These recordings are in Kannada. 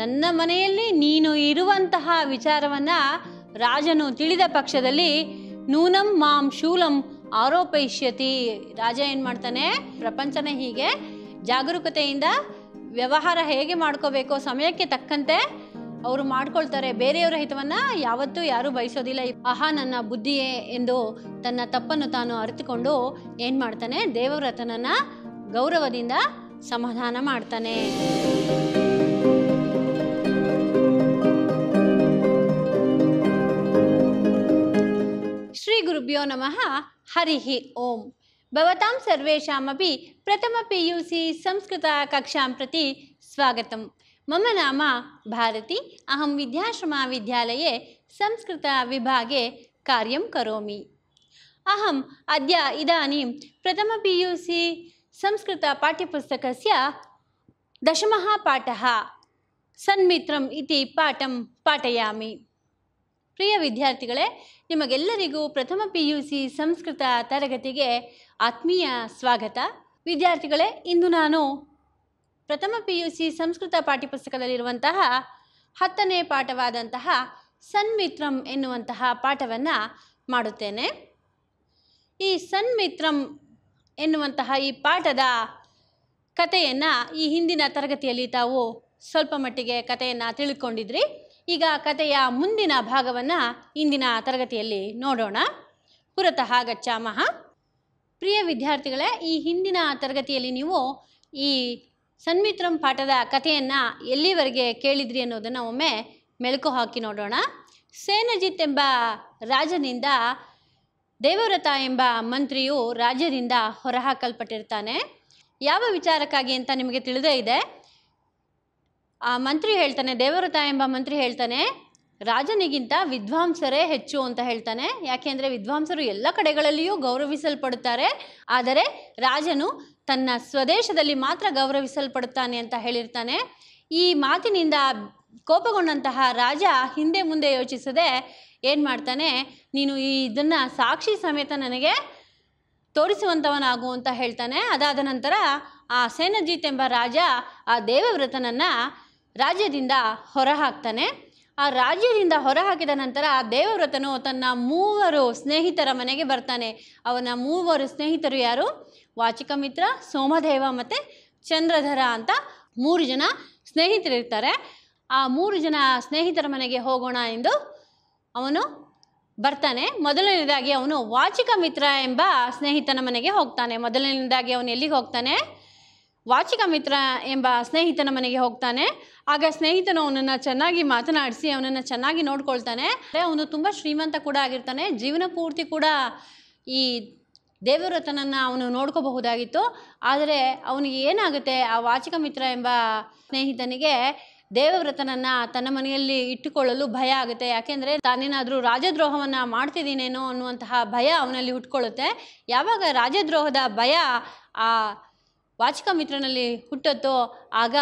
ನನ್ನ ಮನೆಯಲ್ಲಿ ನೀನು ಇರುವಂತಹ ವಿಚಾರವನ್ನ ರಾಜನು ತಿಳಿದ ಪಕ್ಷದಲ್ಲಿ ನೂನಂ ಮಾಂ ಶೂಲಂ ಆರೋಪಯಿಷ್ಯತಿ ರಾಜ ಏನು ಮಾಡ್ತಾನೆ ಪ್ರಪಂಚನ ಹೀಗೆ ಜಾಗರೂಕತೆಯಿಂದ ವ್ಯವಹಾರ ಹೇಗೆ ಮಾಡ್ಕೋಬೇಕು ಸಮಯಕ್ಕೆ ತಕ್ಕಂತೆ ಅವರು ಮಾಡ್ಕೊಳ್ತಾರೆ ಬೇರೆಯವರ ಹಿತವನ್ನ ಯಾವತ್ತೂ ಯಾರೂ ಬಯಸೋದಿಲ್ಲ ಆಹಾ ನನ್ನ ಬುದ್ಧಿಯೇ ಎಂದು ತನ್ನ ತಪ್ಪನ್ನು ತಾನು ಅರಿತುಕೊಂಡು ಏನು ಮಾಡ್ತಾನೆ ದೇವವ್ರತನನ್ನ ಗೌರವದಿಂದ ಸಮಾಧಾನ ಮಾಡ್ತಾನೆ गुरुभ्यो नम हरी ओम् भवतां पी प्रथमपि यु संस्कृत कक्षा प्रति स्वागत मम नाम भारती संस्कृत विद्याश्रमविद्यालये कार्य कौमी अहम अहम् अद्य इदानीं प्रथमपि यु सि संस्कृत पाठ्यपुस्तक दशम पाठ सन्मित्रम पाठ पाठयामी ಪ್ರಿಯ ವಿದ್ಯಾರ್ಥಿಗಳೇ ನಿಮಗೆಲ್ಲರಿಗೂ ಪ್ರಥಮ ಪಿ ಯು ಸಿ ಸಂಸ್ಕೃತ ತರಗತಿಗೆ ಆತ್ಮೀಯ ಸ್ವಾಗತ ವಿದ್ಯಾರ್ಥಿಗಳೇ ಇಂದು ನಾನು ಪ್ರಥಮ ಪಿ ಯು ಸಿ ಸಂಸ್ಕೃತ ಪಾಠ್ಯಪುಸ್ತಕದಲ್ಲಿರುವಂತಹ ಹತ್ತನೇ ಪಾಠವಾದಂತಹ ಸನ್ಮಿತ್ರಂ ಎನ್ನುವಂತಹ ಪಾಠವನ್ನು ಮಾಡುತ್ತೇನೆ ಈ ಸನ್ಮಿತ್ರಂ ಎನ್ನುವಂತಹ ಈ ಪಾಠದ ಕಥೆಯನ್ನು ಈ ಹಿಂದಿನ ತರಗತಿಯಲ್ಲಿ ತಾವು ಸ್ವಲ್ಪ ಮಟ್ಟಿಗೆ ಕಥೆಯನ್ನು ತಿಳ್ಕೊಂಡಿದ್ರಿ ಈಗ ಕಥೆಯ ಮುಂದಿನ ಭಾಗವನ್ನು ಇಂದಿನ ತರಗತಿಯಲ್ಲಿ ನೋಡೋಣ ಪುರತಃ ಗಚ್ಚಾಮಹ ಪ್ರಿಯ ವಿದ್ಯಾರ್ಥಿಗಳೇ ಈ ಹಿಂದಿನ ತರಗತಿಯಲ್ಲಿ ನೀವು ಈ ಸನ್ಮಿತ್ರಂ ಪಾಠದ ಕಥೆಯನ್ನು ಎಲ್ಲಿವರೆಗೆ ಕೇಳಿದ್ರಿ ಅನ್ನೋದನ್ನು ಒಮ್ಮೆ ಮೆಲುಕು ಹಾಕಿ ನೋಡೋಣ ಸೇನಜಿತ್ ಎಂಬ ರಾಜನಿಂದ ದೇವವ್ರತ ಎಂಬ ಮಂತ್ರಿಯು ರಾಜ್ಯದಿಂದ ಹೊರಹಾಕಲ್ಪಟ್ಟಿರ್ತಾನೆ ಯಾವ ವಿಚಾರಕ್ಕಾಗಿ ಅಂತ ನಿಮಗೆ ತಿಳಿದೇ ಇದೆ ಆ ಮಂತ್ರಿ ಹೇಳ್ತಾನೆ ದೇವವ್ರತ ಎಂಬ ಮಂತ್ರಿ ಹೇಳ್ತಾನೆ ರಾಜನಿಗಿಂತ ವಿದ್ವಾಂಸರೇ ಹೆಚ್ಚು ಅಂತ ಹೇಳ್ತಾನೆ ಯಾಕೆಂದರೆ ವಿದ್ವಾಂಸರು ಎಲ್ಲ ಕಡೆಗಳಲ್ಲಿಯೂ ಗೌರವಿಸಲ್ಪಡುತ್ತಾರೆ ಆದರೆ ರಾಜನು ತನ್ನ ಸ್ವದೇಶದಲ್ಲಿ ಮಾತ್ರ ಗೌರವಿಸಲ್ಪಡುತ್ತಾನೆ ಅಂತ ಹೇಳಿರ್ತಾನೆ ಈ ಮಾತಿನಿಂದ ಕೋಪಗೊಂಡಂತಹ ರಾಜ ಹಿಂದೆ ಮುಂದೆ ಯೋಚಿಸದೆ ಏನು ಮಾಡ್ತಾನೆ ನೀನು ಈ ಇದನ್ನು ಸಾಕ್ಷಿ ಸಮೇತ ನನಗೆ ತೋರಿಸುವಂಥವನಾಗು ಅಂತ ಹೇಳ್ತಾನೆ ಅದಾದ ನಂತರ ಆ ಸೇನಜಿತ್ ಎಂಬ ರಾಜ ಆ ದೇವವ್ರತನನ್ನು ರಾಜ್ಯದಿಂದ ಹೊರಹಾಕ್ತಾನೆ ಆ ರಾಜ್ಯದಿಂದ ಹಾಕಿದ ನಂತರ ದೇವವ್ರತನು ತನ್ನ ಮೂವರು ಸ್ನೇಹಿತರ ಮನೆಗೆ ಬರ್ತಾನೆ ಅವನ ಮೂವರು ಸ್ನೇಹಿತರು ಯಾರು ವಾಚಿಕ ಮಿತ್ರ ಸೋಮದೇವ ಮತ್ತು ಚಂದ್ರಧರ ಅಂತ ಮೂರು ಜನ ಸ್ನೇಹಿತರಿರ್ತಾರೆ ಆ ಮೂರು ಜನ ಸ್ನೇಹಿತರ ಮನೆಗೆ ಹೋಗೋಣ ಎಂದು ಅವನು ಬರ್ತಾನೆ ಮೊದಲನೇದಾಗಿ ಅವನು ವಾಚಿಕ ಮಿತ್ರ ಎಂಬ ಸ್ನೇಹಿತನ ಮನೆಗೆ ಹೋಗ್ತಾನೆ ಮೊದಲನೇದಾಗಿ ಅವನು ಎಲ್ಲಿಗೆ ಹೋಗ್ತಾನೆ ವಾಚಿಕ ಮಿತ್ರ ಎಂಬ ಸ್ನೇಹಿತನ ಮನೆಗೆ ಹೋಗ್ತಾನೆ ಆಗ ಸ್ನೇಹಿತನು ಅವನನ್ನು ಚೆನ್ನಾಗಿ ಮಾತನಾಡಿಸಿ ಅವನನ್ನು ಚೆನ್ನಾಗಿ ನೋಡ್ಕೊಳ್ತಾನೆ ಅವನು ತುಂಬ ಶ್ರೀಮಂತ ಕೂಡ ಆಗಿರ್ತಾನೆ ಜೀವನ ಪೂರ್ತಿ ಕೂಡ ಈ ದೇವವ್ರತನನ್ನು ಅವನು ನೋಡ್ಕೋಬಹುದಾಗಿತ್ತು ಆದರೆ ಅವನಿಗೆ ಏನಾಗುತ್ತೆ ಆ ವಾಚಿಕ ಮಿತ್ರ ಎಂಬ ಸ್ನೇಹಿತನಿಗೆ ದೇವವ್ರತನನ್ನು ತನ್ನ ಮನೆಯಲ್ಲಿ ಇಟ್ಟುಕೊಳ್ಳಲು ಭಯ ಆಗುತ್ತೆ ಯಾಕೆಂದರೆ ತಾನೇನಾದರೂ ರಾಜದ್ರೋಹವನ್ನು ಮಾಡ್ತಿದ್ದೀನೇನೋ ಅನ್ನುವಂತಹ ಭಯ ಅವನಲ್ಲಿ ಹುಟ್ಕೊಳ್ಳುತ್ತೆ ಯಾವಾಗ ರಾಜದ್ರೋಹದ ಭಯ ಆ ವಾಚಿಕ ಮಿತ್ರನಲ್ಲಿ ಹುಟ್ಟತ್ತೋ ಆಗ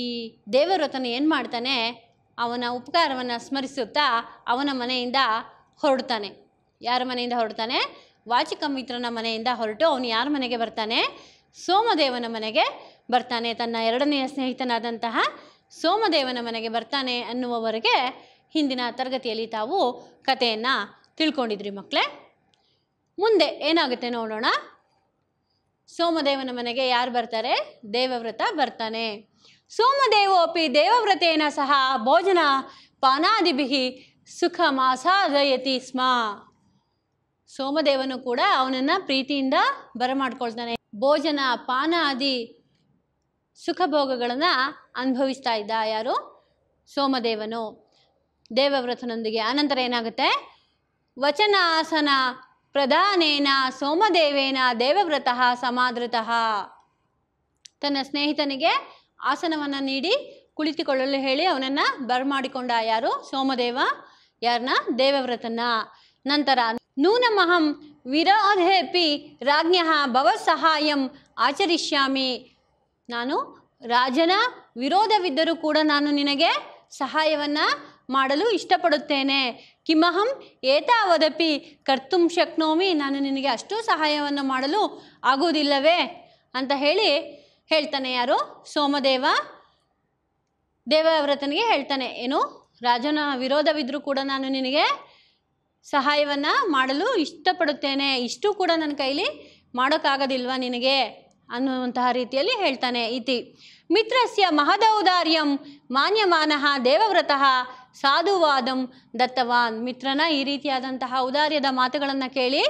ಈ ದೇವರತನ ಏನು ಮಾಡ್ತಾನೆ ಅವನ ಉಪಕಾರವನ್ನು ಸ್ಮರಿಸುತ್ತಾ ಅವನ ಮನೆಯಿಂದ ಹೊರಡ್ತಾನೆ ಯಾರ ಮನೆಯಿಂದ ಹೊರಡ್ತಾನೆ ವಾಚಿಕ ಮಿತ್ರನ ಮನೆಯಿಂದ ಹೊರಟು ಅವನು ಯಾರ ಮನೆಗೆ ಬರ್ತಾನೆ ಸೋಮದೇವನ ಮನೆಗೆ ಬರ್ತಾನೆ ತನ್ನ ಎರಡನೆಯ ಸ್ನೇಹಿತನಾದಂತಹ ಸೋಮದೇವನ ಮನೆಗೆ ಬರ್ತಾನೆ ಅನ್ನುವವರೆಗೆ ಹಿಂದಿನ ತರಗತಿಯಲ್ಲಿ ತಾವು ಕಥೆಯನ್ನು ತಿಳ್ಕೊಂಡಿದ್ರಿ ಮಕ್ಕಳೇ ಮುಂದೆ ಏನಾಗುತ್ತೆ ನೋಡೋಣ ಸೋಮದೇವನ ಮನೆಗೆ ಯಾರು ಬರ್ತಾರೆ ದೇವವ್ರತ ಬರ್ತಾನೆ ಸೋಮದೇವೋಪಿ ದೇವವ್ರತೇನ ಸಹ ಭೋಜನ ಪಾನಾದಿಭಿ ಸುಖ ಮಾಸಾದಯತಿ ಸ್ಮ ಸೋಮದೇವನು ಕೂಡ ಅವನನ್ನು ಪ್ರೀತಿಯಿಂದ ಬರಮಾಡ್ಕೊಳ್ತಾನೆ ಭೋಜನ ಪಾನ ಆದಿ ಭೋಗಗಳನ್ನು ಅನುಭವಿಸ್ತಾ ಇದ್ದ ಯಾರು ಸೋಮದೇವನು ದೇವವ್ರತನೊಂದಿಗೆ ಆನಂತರ ಏನಾಗುತ್ತೆ ವಚನಾಸನ ಪ್ರಧಾನೇನ ಸೋಮದೇವೇನ ದೇವವ್ರತಃ ಸಮಾದೃತಃ ತನ್ನ ಸ್ನೇಹಿತನಿಗೆ ಆಸನವನ್ನು ನೀಡಿ ಕುಳಿತುಕೊಳ್ಳಲು ಹೇಳಿ ಅವನನ್ನು ಬರ್ಮಾಡಿಕೊಂಡ ಯಾರು ಸೋಮದೇವ ಯಾರನ್ನ ದೇವವ್ರತನ ನಂತರ ನೂನಮಹಂ ವಿರೋಧೇಪಿ ರಾಜ್ಞ ಭವಸಹಾಯಂ ಆಚರಿಷ್ಯಾಮಿ ನಾನು ರಾಜನ ವಿರೋಧವಿದ್ದರೂ ಕೂಡ ನಾನು ನಿನಗೆ ಸಹಾಯವನ್ನು ಮಾಡಲು ಇಷ್ಟಪಡುತ್ತೇನೆ ಕಿಮಹಂ ಏತಾವದಪಿ ಕರ್ತುಂ ಶಕ್ನೋಮಿ ನಾನು ನಿನಗೆ ಅಷ್ಟು ಸಹಾಯವನ್ನು ಮಾಡಲು ಆಗೋದಿಲ್ಲವೇ ಅಂತ ಹೇಳಿ ಹೇಳ್ತಾನೆ ಯಾರು ಸೋಮದೇವ ದೇವವ್ರತನಿಗೆ ಹೇಳ್ತಾನೆ ಏನು ರಾಜನ ವಿರೋಧವಿದ್ದರೂ ಕೂಡ ನಾನು ನಿನಗೆ ಸಹಾಯವನ್ನು ಮಾಡಲು ಇಷ್ಟಪಡುತ್ತೇನೆ ಇಷ್ಟು ಕೂಡ ನನ್ನ ಕೈಲಿ ಮಾಡೋಕ್ಕಾಗೋದಿಲ್ವಾ ನಿನಗೆ ಅನ್ನುವಂತಹ ರೀತಿಯಲ್ಲಿ ಹೇಳ್ತಾನೆ ಇತಿ ಮಿತ್ರಸ್ಯ ಮಹದೌದಾರ್ಯಂ ಮಾನ್ಯಮಾನಃ ದೇವವ್ರತಃ ಸಾಧುವಾದಂ ದತ್ತವಾನ್ ಮಿತ್ರನ ಈ ರೀತಿಯಾದಂತಹ ಔದಾರ್ಯದ ಮಾತುಗಳನ್ನು ಕೇಳಿ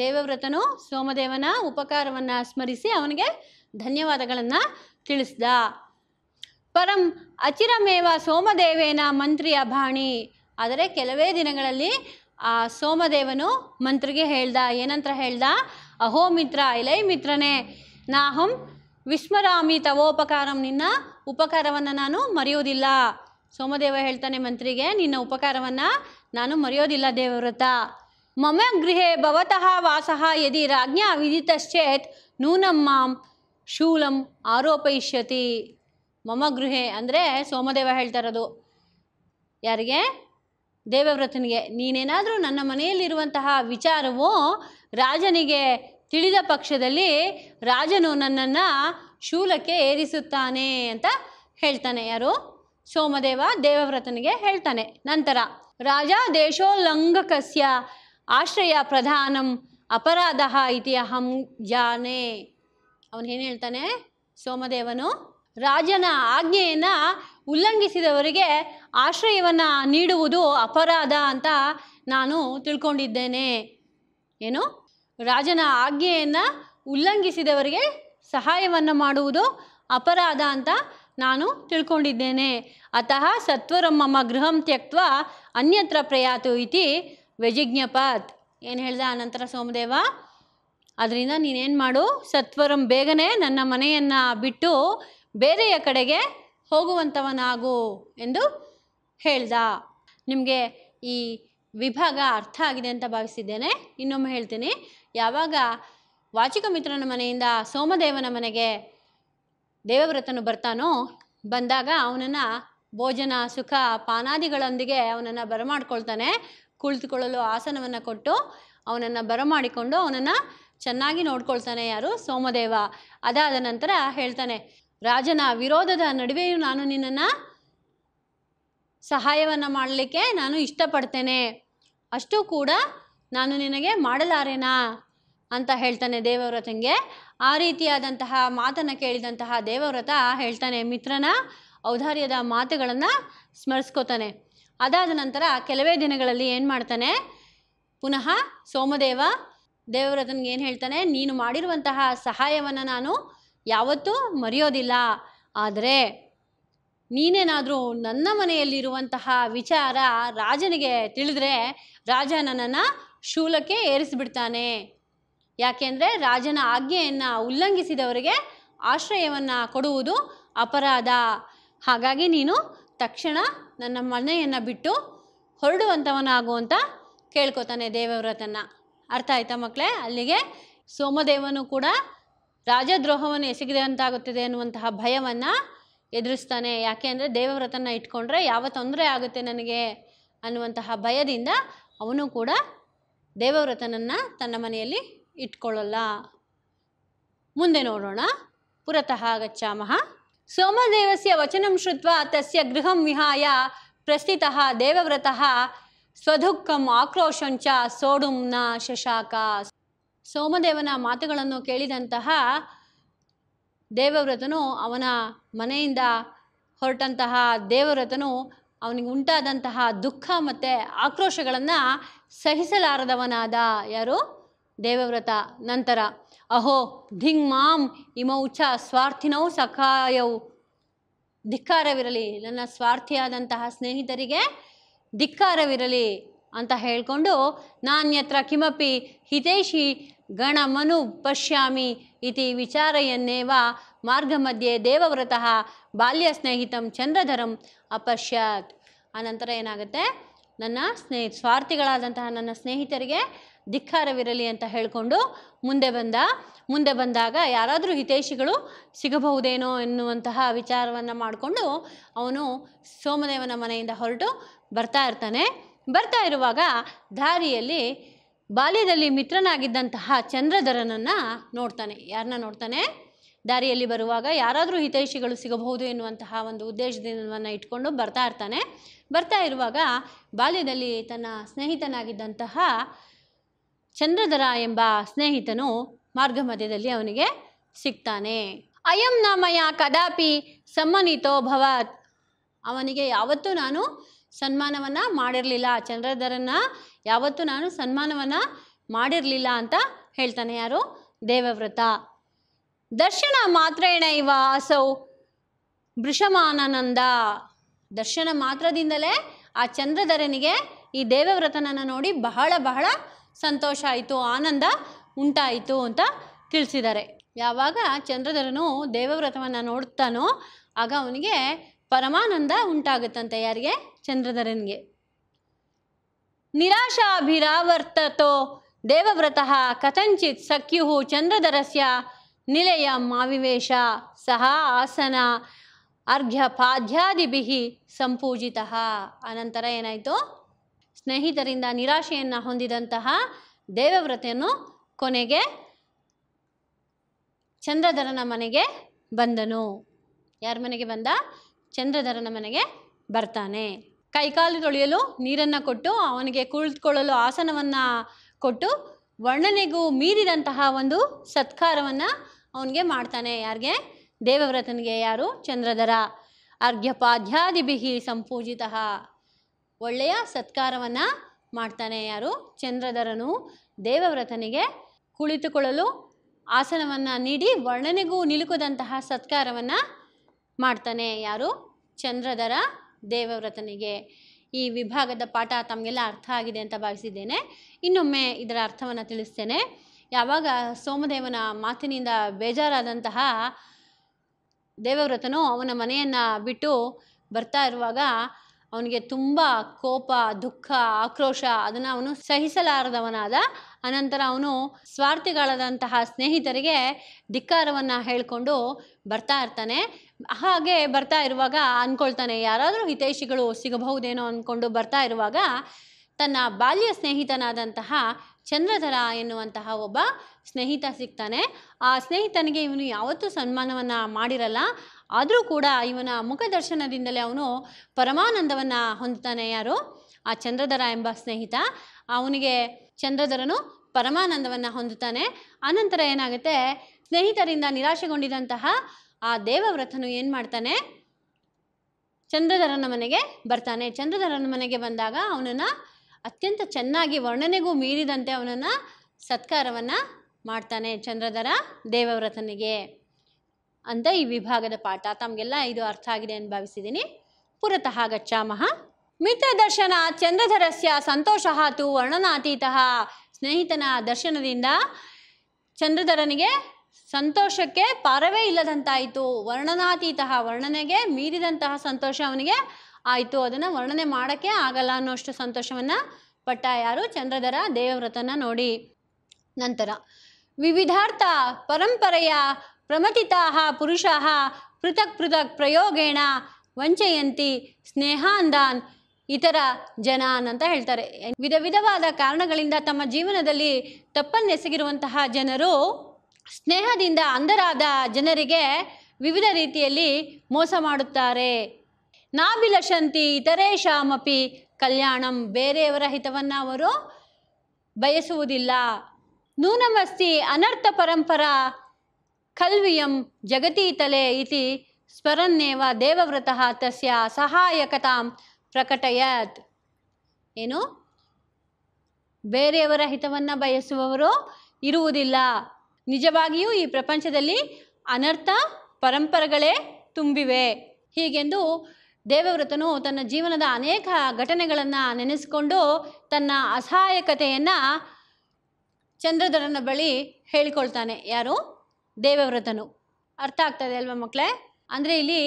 ದೇವವ್ರತನು ಸೋಮದೇವನ ಉಪಕಾರವನ್ನು ಸ್ಮರಿಸಿ ಅವನಿಗೆ ಧನ್ಯವಾದಗಳನ್ನು ತಿಳಿಸ್ದ ಪರಂ ಅಚಿರಮೇವ ಸೋಮದೇವೇನ ಮಂತ್ರಿ ಅಭಾಣಿ ಆದರೆ ಕೆಲವೇ ದಿನಗಳಲ್ಲಿ ಆ ಸೋಮದೇವನು ಮಂತ್ರಿಗೆ ಹೇಳ್ದ ಏನಂತ ಹೇಳ್ದ ಅಹೋ ಮಿತ್ರ ಇಲೈ ಮಿತ್ರನೇ ನಾಹಂ ವಿಸ್ಮರಾಮಿ ತವೋಪಕಾರಂ ನಿನ್ನ ಉಪಕಾರವನ್ನು ನಾನು ಮರೆಯುವುದಿಲ್ಲ ಸೋಮದೇವ ಹೇಳ್ತಾನೆ ಮಂತ್ರಿಗೆ ನಿನ್ನ ಉಪಕಾರವನ್ನು ನಾನು ಮರೆಯೋದಿಲ್ಲ ದೇವವ್ರತ ಮಮ ಗೃಹೆ ಭವತಃ ವಾಸ ಯದಿ ರಾಜ್ಞಾ ವಿಧಿತಶ್ಚೇತ್ ನೂನಂ ಮಾಂ ಶೂಲಂ ಆರೋಪಯಿಷ್ಯತಿ ಮಮ ಗೃಹೆ ಅಂದರೆ ಸೋಮದೇವ ಹೇಳ್ತಾರದು ಯಾರಿಗೆ ದೇವವ್ರತನಿಗೆ ನೀನೇನಾದರೂ ನನ್ನ ಮನೆಯಲ್ಲಿರುವಂತಹ ವಿಚಾರವು ರಾಜನಿಗೆ ತಿಳಿದ ಪಕ್ಷದಲ್ಲಿ ರಾಜನು ನನ್ನನ್ನು ಶೂಲಕ್ಕೆ ಏರಿಸುತ್ತಾನೆ ಅಂತ ಹೇಳ್ತಾನೆ ಯಾರು ಸೋಮದೇವ ದೇವವ್ರತನಿಗೆ ಹೇಳ್ತಾನೆ ನಂತರ ರಾಜ ದೇಶೋಲ್ಲಂಘಕಸ್ಯ ಆಶ್ರಯ ಪ್ರಧಾನಂ ಅಪರಾಧ ಇತಿ ಅಹಂ ಜಾನೆ ಅವನು ಏನು ಹೇಳ್ತಾನೆ ಸೋಮದೇವನು ರಾಜನ ಆಜ್ಞೆಯನ್ನು ಉಲ್ಲಂಘಿಸಿದವರಿಗೆ ಆಶ್ರಯವನ್ನು ನೀಡುವುದು ಅಪರಾಧ ಅಂತ ನಾನು ತಿಳ್ಕೊಂಡಿದ್ದೇನೆ ಏನು ರಾಜನ ಆಜ್ಞೆಯನ್ನು ಉಲ್ಲಂಘಿಸಿದವರಿಗೆ ಸಹಾಯವನ್ನು ಮಾಡುವುದು ಅಪರಾಧ ಅಂತ ನಾನು ತಿಳ್ಕೊಂಡಿದ್ದೇನೆ ಅತಃ ಸತ್ವರಂ ಮಮ್ಮ ಗೃಹಂ ತ್ಯಕ್ತ ಅನ್ಯತ್ರ ಪ್ರಯಾತು ಇತಿ ವ್ಯಜಿಜ್ಞಪಾತ್ ಏನು ಹೇಳ್ದ ನಂತರ ಸೋಮದೇವ ಅದರಿಂದ ನೀನೇನು ಮಾಡು ಸತ್ವರಂ ಬೇಗನೆ ನನ್ನ ಮನೆಯನ್ನು ಬಿಟ್ಟು ಬೇರೆಯ ಕಡೆಗೆ ಹೋಗುವಂಥವನಾಗು ಎಂದು ಹೇಳ್ದ ನಿಮಗೆ ಈ ವಿಭಾಗ ಅರ್ಥ ಆಗಿದೆ ಅಂತ ಭಾವಿಸಿದ್ದೇನೆ ಇನ್ನೊಮ್ಮೆ ಹೇಳ್ತೀನಿ ಯಾವಾಗ ವಾಚಿಕ ಮಿತ್ರನ ಮನೆಯಿಂದ ಸೋಮದೇವನ ಮನೆಗೆ ದೇವವ್ರತನು ಬರ್ತಾನೋ ಬಂದಾಗ ಅವನನ್ನು ಭೋಜನ ಸುಖ ಪಾನಾದಿಗಳೊಂದಿಗೆ ಅವನನ್ನು ಬರಮಾಡ್ಕೊಳ್ತಾನೆ ಕುಳಿತುಕೊಳ್ಳಲು ಆಸನವನ್ನು ಕೊಟ್ಟು ಅವನನ್ನು ಬರಮಾಡಿಕೊಂಡು ಅವನನ್ನು ಚೆನ್ನಾಗಿ ನೋಡ್ಕೊಳ್ತಾನೆ ಯಾರು ಸೋಮದೇವ ಅದಾದ ನಂತರ ಹೇಳ್ತಾನೆ ರಾಜನ ವಿರೋಧದ ನಡುವೆಯೂ ನಾನು ನಿನ್ನನ್ನು ಸಹಾಯವನ್ನು ಮಾಡಲಿಕ್ಕೆ ನಾನು ಇಷ್ಟಪಡ್ತೇನೆ ಅಷ್ಟು ಕೂಡ ನಾನು ನಿನಗೆ ಮಾಡಲಾರೇನಾ ಅಂತ ಹೇಳ್ತಾನೆ ದೇವವ್ರತನಿಗೆ ಆ ರೀತಿಯಾದಂತಹ ಮಾತನ್ನು ಕೇಳಿದಂತಹ ದೇವವ್ರತ ಹೇಳ್ತಾನೆ ಮಿತ್ರನ ಔದಾರ್ಯದ ಮಾತುಗಳನ್ನು ಸ್ಮರಿಸ್ಕೋತಾನೆ ಅದಾದ ನಂತರ ಕೆಲವೇ ದಿನಗಳಲ್ಲಿ ಏನು ಮಾಡ್ತಾನೆ ಪುನಃ ಸೋಮದೇವ ದೇವವ್ರತನಿಗೆ ಏನು ಹೇಳ್ತಾನೆ ನೀನು ಮಾಡಿರುವಂತಹ ಸಹಾಯವನ್ನು ನಾನು ಯಾವತ್ತೂ ಮರೆಯೋದಿಲ್ಲ ಆದರೆ ನೀನೇನಾದರೂ ನನ್ನ ಮನೆಯಲ್ಲಿರುವಂತಹ ವಿಚಾರ ರಾಜನಿಗೆ ತಿಳಿದ್ರೆ ರಾಜ ನನ್ನನ್ನು ಶೂಲಕ್ಕೆ ಏರಿಸಿಬಿಡ್ತಾನೆ ಯಾಕೆಂದರೆ ರಾಜನ ಆಜ್ಞೆಯನ್ನು ಉಲ್ಲಂಘಿಸಿದವರಿಗೆ ಆಶ್ರಯವನ್ನು ಕೊಡುವುದು ಅಪರಾಧ ಹಾಗಾಗಿ ನೀನು ತಕ್ಷಣ ನನ್ನ ಮನೆಯನ್ನು ಬಿಟ್ಟು ಹೊರಡುವಂಥವನಾಗು ಅಂತ ಕೇಳ್ಕೊತಾನೆ ದೇವವ್ರತನ ಅರ್ಥ ಆಯ್ತಾ ಮಕ್ಕಳೇ ಅಲ್ಲಿಗೆ ಸೋಮದೇವನು ಕೂಡ ರಾಜದ್ರೋಹವನ್ನು ಎಸಗಿದೆ ಅಂತಾಗುತ್ತದೆ ಅನ್ನುವಂತಹ ಭಯವನ್ನು ಎದುರಿಸ್ತಾನೆ ಯಾಕೆ ಅಂದರೆ ದೇವವ್ರತನ ಇಟ್ಕೊಂಡ್ರೆ ಯಾವ ತೊಂದರೆ ಆಗುತ್ತೆ ನನಗೆ ಅನ್ನುವಂತಹ ಭಯದಿಂದ ಅವನು ಕೂಡ ದೇವವ್ರತನನ್ನು ತನ್ನ ಮನೆಯಲ್ಲಿ ಇಟ್ಕೊಳ್ಳಲ್ಲ ಮುಂದೆ ನೋಡೋಣ ಪುರತಃ ಗಚ್ಚಾಮಹ ಸೋಮದೇವಸ್ಯ ವಚನಂ ಶ್ರುತ್ವಾ ತಸ್ಯ ಗೃಹಂ ವಿಹಾಯ ಪ್ರಸ್ಥಿತ ದೇವವ್ರತಃ ಸ್ವದುಃಖಂ ಆಕ್ರೋಶಂಚ ಸೋಡುಂ ನ ಶಶಾಕ ಸೋಮದೇವನ ಮಾತುಗಳನ್ನು ಕೇಳಿದಂತಹ ದೇವವ್ರತನು ಅವನ ಮನೆಯಿಂದ ಹೊರಟಂತಹ ದೇವವ್ರತನು ಅವನಿಗೆ ಉಂಟಾದಂತಹ ದುಃಖ ಮತ್ತು ಆಕ್ರೋಶಗಳನ್ನು ಸಹಿಸಲಾರದವನಾದ ಯಾರು ದೇವವ್ರತ ನಂತರ ಅಹೋ ಧಿಂಗ್ ಮಾಂ ಇಮೌಚ ಸ್ವಾರ್ಥಿನೌ ಸಖಾಯವು ಧಿಕ್ಕಾರವಿರಲಿ ನನ್ನ ಸ್ವಾರ್ಥಿಯಾದಂತಹ ಸ್ನೇಹಿತರಿಗೆ ಧಿಕ್ಕಾರವಿರಲಿ ಅಂತ ಹೇಳಿಕೊಂಡು ನಾನ್ಯತ್ರ ಕಿಮಪಿ ಹಿತೈಷಿ ಗಣಮನು ಪಶ್ಯಾಮಿ ಇತಿ ವಿಚಾರಯನ್ನೇವ ಮಾರ್ಗ ಮಧ್ಯೆ ದೇವವ್ರತಃ ಬಾಲ್ಯ ಸ್ನೇಹಿತಂ ಚಂದ್ರಧರಂ ಅಪಶ್ಯತ್ ಆನಂತರ ಏನಾಗುತ್ತೆ ನನ್ನ ಸ್ನೇಹಿ ಸ್ವಾರ್ಥಿಗಳಾದಂತಹ ನನ್ನ ಸ್ನೇಹಿತರಿಗೆ ಧಿಕ್ಕಾರವಿರಲಿ ಅಂತ ಹೇಳಿಕೊಂಡು ಮುಂದೆ ಬಂದ ಮುಂದೆ ಬಂದಾಗ ಯಾರಾದರೂ ಹಿತೈಷಿಗಳು ಸಿಗಬಹುದೇನೋ ಎನ್ನುವಂತಹ ವಿಚಾರವನ್ನು ಮಾಡಿಕೊಂಡು ಅವನು ಸೋಮದೇವನ ಮನೆಯಿಂದ ಹೊರಟು ಬರ್ತಾ ಇರ್ತಾನೆ ಬರ್ತಾ ಇರುವಾಗ ದಾರಿಯಲ್ಲಿ ಬಾಲ್ಯದಲ್ಲಿ ಮಿತ್ರನಾಗಿದ್ದಂತಹ ಚಂದ್ರಧರನನ್ನು ನೋಡ್ತಾನೆ ಯಾರನ್ನ ನೋಡ್ತಾನೆ ದಾರಿಯಲ್ಲಿ ಬರುವಾಗ ಯಾರಾದರೂ ಹಿತೈಷಿಗಳು ಸಿಗಬಹುದು ಎನ್ನುವಂತಹ ಒಂದು ಉದ್ದೇಶದಿಂದ ಇಟ್ಕೊಂಡು ಬರ್ತಾ ಇರ್ತಾನೆ ಬರ್ತಾ ಇರುವಾಗ ಬಾಲ್ಯದಲ್ಲಿ ತನ್ನ ಸ್ನೇಹಿತನಾಗಿದ್ದಂತಹ ಚಂದ್ರಧರ ಎಂಬ ಸ್ನೇಹಿತನು ಮಾರ್ಗ ಮಧ್ಯದಲ್ಲಿ ಅವನಿಗೆ ಸಿಗ್ತಾನೆ ಅಯಂ ನಾಮಯ ಕದಾಪಿ ಸಮ್ಮನಿತೋ ಭವತ್ ಅವನಿಗೆ ಯಾವತ್ತೂ ನಾನು ಸನ್ಮಾನವನ್ನು ಮಾಡಿರಲಿಲ್ಲ ಚಂದ್ರಧರನ ಯಾವತ್ತೂ ನಾನು ಸನ್ಮಾನವನ್ನು ಮಾಡಿರಲಿಲ್ಲ ಅಂತ ಹೇಳ್ತಾನೆ ಯಾರು ದೇವವ್ರತ ದರ್ಶನ ಮಾತ್ರೇಣ ಇವ ಅಸೌ ದರ್ಶನ ಮಾತ್ರದಿಂದಲೇ ಆ ಚಂದ್ರಧರನಿಗೆ ಈ ದೇವವ್ರತನನ್ನು ನೋಡಿ ಬಹಳ ಬಹಳ ಸಂತೋಷ ಆಯಿತು ಆನಂದ ಉಂಟಾಯಿತು ಅಂತ ತಿಳಿಸಿದ್ದಾರೆ ಯಾವಾಗ ಚಂದ್ರಧರನು ದೇವವ್ರತವನ್ನು ನೋಡ್ತಾನೋ ಆಗ ಅವನಿಗೆ ಪರಮಾನಂದ ಉಂಟಾಗುತ್ತಂತೆ ಯಾರಿಗೆ ಚಂದ್ರಧರನಿಗೆ ನಿರಾಶಾಭಿರಾವರ್ತತೋ ದೇವವ್ರತ ಕಥಂಚಿತ್ ಸಖ್ಯು ಚಂದ್ರಧರಸ್ಯ ನಿಲಯ ಮಾವಿವೇಶ ಸಹ ಆಸನ ಅರ್ಘ್ಯ ಪಾದ್ಯಾದಿಭಿ ಸಂಪೂಜಿತ ಅನಂತರ ಏನಾಯಿತು ಸ್ನೇಹಿತರಿಂದ ನಿರಾಶೆಯನ್ನು ಹೊಂದಿದಂತಹ ದೇವವ್ರತೆಯನ್ನು ಕೊನೆಗೆ ಚಂದ್ರಧರನ ಮನೆಗೆ ಬಂದನು ಯಾರ ಮನೆಗೆ ಬಂದ ಚಂದ್ರಧರನ ಮನೆಗೆ ಬರ್ತಾನೆ ಕೈಕಾಲು ತೊಳೆಯಲು ನೀರನ್ನು ಕೊಟ್ಟು ಅವನಿಗೆ ಕುಳಿತುಕೊಳ್ಳಲು ಆಸನವನ್ನು ಕೊಟ್ಟು ವರ್ಣನೆಗೂ ಮೀರಿದಂತಹ ಒಂದು ಸತ್ಕಾರವನ್ನು ಅವನಿಗೆ ಮಾಡ್ತಾನೆ ಯಾರಿಗೆ ದೇವವ್ರತನಿಗೆ ಯಾರು ಚಂದ್ರಧರ ಬಿಹಿ ಸಂಪೂಜಿತ ಒಳ್ಳೆಯ ಸತ್ಕಾರವನ್ನು ಮಾಡ್ತಾನೆ ಯಾರು ಚಂದ್ರಧರನು ದೇವವ್ರತನಿಗೆ ಕುಳಿತುಕೊಳ್ಳಲು ಆಸನವನ್ನು ನೀಡಿ ವರ್ಣನೆಗೂ ನಿಲುಕದಂತಹ ಸತ್ಕಾರವನ್ನು ಮಾಡ್ತಾನೆ ಯಾರು ಚಂದ್ರಧರ ದೇವವ್ರತನಿಗೆ ಈ ವಿಭಾಗದ ಪಾಠ ತಮಗೆಲ್ಲ ಅರ್ಥ ಆಗಿದೆ ಅಂತ ಭಾವಿಸಿದ್ದೇನೆ ಇನ್ನೊಮ್ಮೆ ಇದರ ಅರ್ಥವನ್ನು ತಿಳಿಸ್ತೇನೆ ಯಾವಾಗ ಸೋಮದೇವನ ಮಾತಿನಿಂದ ಬೇಜಾರಾದಂತಹ ದೇವವ್ರತನು ಅವನ ಮನೆಯನ್ನು ಬಿಟ್ಟು ಬರ್ತಾ ಇರುವಾಗ ಅವನಿಗೆ ತುಂಬ ಕೋಪ ದುಃಖ ಆಕ್ರೋಶ ಅದನ್ನು ಅವನು ಸಹಿಸಲಾರದವನಾದ ಅನಂತರ ಅವನು ಸ್ವಾರ್ಥಿಗಳಾದಂತಹ ಸ್ನೇಹಿತರಿಗೆ ಧಿಕ್ಕಾರವನ್ನು ಹೇಳಿಕೊಂಡು ಬರ್ತಾ ಇರ್ತಾನೆ ಹಾಗೆ ಬರ್ತಾ ಇರುವಾಗ ಅಂದ್ಕೊಳ್ತಾನೆ ಯಾರಾದರೂ ಹಿತೈಷಿಗಳು ಸಿಗಬಹುದೇನೋ ಅಂದ್ಕೊಂಡು ಬರ್ತಾ ಇರುವಾಗ ತನ್ನ ಬಾಲ್ಯ ಸ್ನೇಹಿತನಾದಂತಹ ಚಂದ್ರಧರ ಎನ್ನುವಂತಹ ಒಬ್ಬ ಸ್ನೇಹಿತ ಸಿಗ್ತಾನೆ ಆ ಸ್ನೇಹಿತನಿಗೆ ಇವನು ಯಾವತ್ತೂ ಸನ್ಮಾನವನ್ನು ಮಾಡಿರಲ್ಲ ಆದರೂ ಕೂಡ ಇವನ ಮುಖದರ್ಶನದಿಂದಲೇ ಅವನು ಪರಮಾನಂದವನ್ನು ಹೊಂದುತ್ತಾನೆ ಯಾರು ಆ ಚಂದ್ರಧರ ಎಂಬ ಸ್ನೇಹಿತ ಅವನಿಗೆ ಚಂದ್ರಧರನು ಪರಮಾನಂದವನ್ನು ಹೊಂದುತ್ತಾನೆ ಆನಂತರ ಏನಾಗುತ್ತೆ ಸ್ನೇಹಿತರಿಂದ ನಿರಾಶೆಗೊಂಡಿದಂತಹ ಆ ದೇವವ್ರತನು ಏನು ಮಾಡ್ತಾನೆ ಚಂದ್ರಧರನ ಮನೆಗೆ ಬರ್ತಾನೆ ಚಂದ್ರಧರನ ಮನೆಗೆ ಬಂದಾಗ ಅವನನ್ನು ಅತ್ಯಂತ ಚೆನ್ನಾಗಿ ವರ್ಣನೆಗೂ ಮೀರಿದಂತೆ ಅವನನ್ನು ಸತ್ಕಾರವನ್ನು ಮಾಡ್ತಾನೆ ಚಂದ್ರಧರ ದೇವವ್ರತನಿಗೆ ಅಂತ ಈ ವಿಭಾಗದ ಪಾಠ ತಮಗೆಲ್ಲ ಇದು ಅರ್ಥ ಆಗಿದೆ ಎಂದು ಭಾವಿಸಿದ್ದೀನಿ ಪುರತಃ ಗಚ್ಚಾಮಹ ದರ್ಶನ ಚಂದ್ರಧರಸ್ಯ ಸಂತೋಷ ಹಾತು ವರ್ಣನಾತೀತ ಸ್ನೇಹಿತನ ದರ್ಶನದಿಂದ ಚಂದ್ರಧರನಿಗೆ ಸಂತೋಷಕ್ಕೆ ಪಾರವೇ ಇಲ್ಲದಂತಾಯಿತು ವರ್ಣನಾತೀತ ವರ್ಣನೆಗೆ ಮೀರಿದಂತಹ ಸಂತೋಷ ಅವನಿಗೆ ಆಯಿತು ಅದನ್ನು ವರ್ಣನೆ ಮಾಡೋಕ್ಕೆ ಆಗಲ್ಲ ಅನ್ನೋಷ್ಟು ಸಂತೋಷವನ್ನು ಪಟ್ಟ ಯಾರು ಚಂದ್ರಧರ ದೇವವ್ರತನ ನೋಡಿ ನಂತರ ವಿವಿಧಾರ್ಥ ಪರಂಪರೆಯ ಪ್ರಮಥಿತಾ ಪುರುಷ ಪೃಥಕ್ ಪೃಥಕ್ ಪ್ರಯೋಗೇಣ ವಂಚಯಂತಿ ಸ್ನೇಹಾಂದಾನ್ ಇತರ ಜನಾನ್ ಅಂತ ಹೇಳ್ತಾರೆ ವಿಧ ವಿಧವಾದ ಕಾರಣಗಳಿಂದ ತಮ್ಮ ಜೀವನದಲ್ಲಿ ತಪ್ಪನ್ನೆಸಗಿರುವಂತಹ ಜನರು ಸ್ನೇಹದಿಂದ ಅಂಧರಾದ ಜನರಿಗೆ ವಿವಿಧ ರೀತಿಯಲ್ಲಿ ಮೋಸ ಮಾಡುತ್ತಾರೆ ನಾಭಿಲಷಂತಿ ಇತರೇಶಾಮಪಿ ಕಲ್ಯಾಣಂ ಬೇರೆಯವರ ಹಿತವನ್ನು ಅವರು ಬಯಸುವುದಿಲ್ಲ ನೂನಮಸ್ತಿ ಅನರ್ಥ ಪರಂಪರಾ ಕಲ್ವಿಯಂ ಜಗತೀತಲೆ ಇತಿ ಸ್ಮರನ್ನೇವ ದೇವವ್ರತಃ ತಸ್ಯ ಸಹಾಯಕತಾಂ ಪ್ರಕಟಯತ್ ಏನು ಬೇರೆಯವರ ಹಿತವನ್ನು ಬಯಸುವವರು ಇರುವುದಿಲ್ಲ ನಿಜವಾಗಿಯೂ ಈ ಪ್ರಪಂಚದಲ್ಲಿ ಅನರ್ಥ ಪರಂಪರೆಗಳೇ ತುಂಬಿವೆ ಹೀಗೆಂದು ದೇವವ್ರತನು ತನ್ನ ಜೀವನದ ಅನೇಕ ಘಟನೆಗಳನ್ನು ನೆನೆಸಿಕೊಂಡು ತನ್ನ ಅಸಹಾಯಕತೆಯನ್ನು ಚಂದ್ರಧರನ ಬಳಿ ಹೇಳಿಕೊಳ್ತಾನೆ ಯಾರು ದೇವವ್ರತನು ಅರ್ಥ ಆಗ್ತದೆ ಅಲ್ವಾ ಮಕ್ಕಳೇ ಅಂದರೆ ಇಲ್ಲಿ